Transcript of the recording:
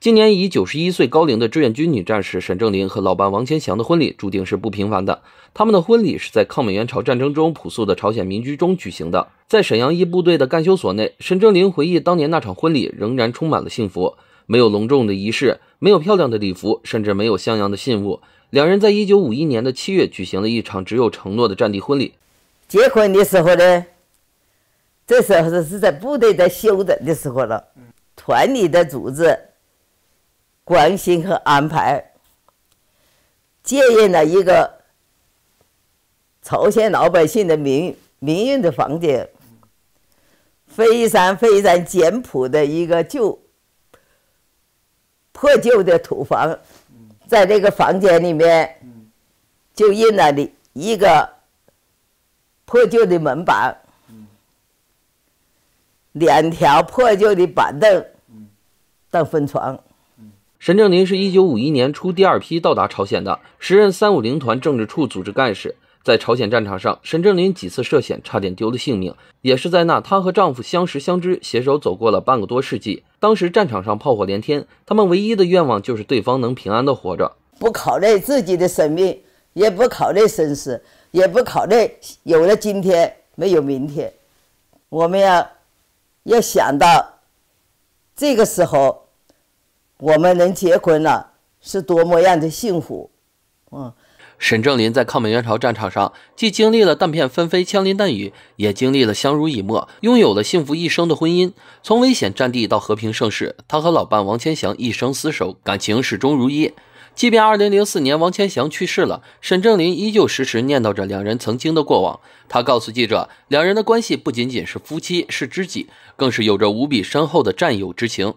今年已九十一岁高龄的志愿军女战士沈正林和老伴王千祥的婚礼注定是不平凡的。他们的婚礼是在抗美援朝战争中朴素的朝鲜民居中举行的，在沈阳一部队的干休所内，沈正林回忆当年那场婚礼仍然充满了幸福，没有隆重的仪式，没有漂亮的礼服，甚至没有像样的信物。两人在一九五一年的七月举行了一场只有承诺的战地婚礼。结婚的时候呢，这时候是在部队在休整的时候了，团里的组织。关心和安排，借印了一个朝鲜老百姓的民民用的房间，非常非常简朴的一个旧破旧的土房，在这个房间里面，就印了你一个破旧的门板，两条破旧的板凳当分床。沈正林是一九五一年初第二批到达朝鲜的，时任三五零团政治处组织干事。在朝鲜战场上，沈正林几次涉险，差点丢了性命。也是在那，她和丈夫相识相知，携手走过了半个多世纪。当时战场上炮火连天，他们唯一的愿望就是对方能平安的活着，不考虑自己的生命，也不考虑生死，也不考虑有了今天没有明天。我们要要想到这个时候。我们能结婚了，是多么样的幸福，嗯。沈正林在抗美援朝战场上，既经历了弹片纷飞、枪林弹雨，也经历了相濡以沫，拥有了幸福一生的婚姻。从危险战地到和平盛世，他和老伴王千祥一生厮守，感情始终如一。即便2004年王千祥去世了，沈正林依旧时时念叨着两人曾经的过往。他告诉记者，两人的关系不仅仅是夫妻，是知己，更是有着无比深厚的战友之情。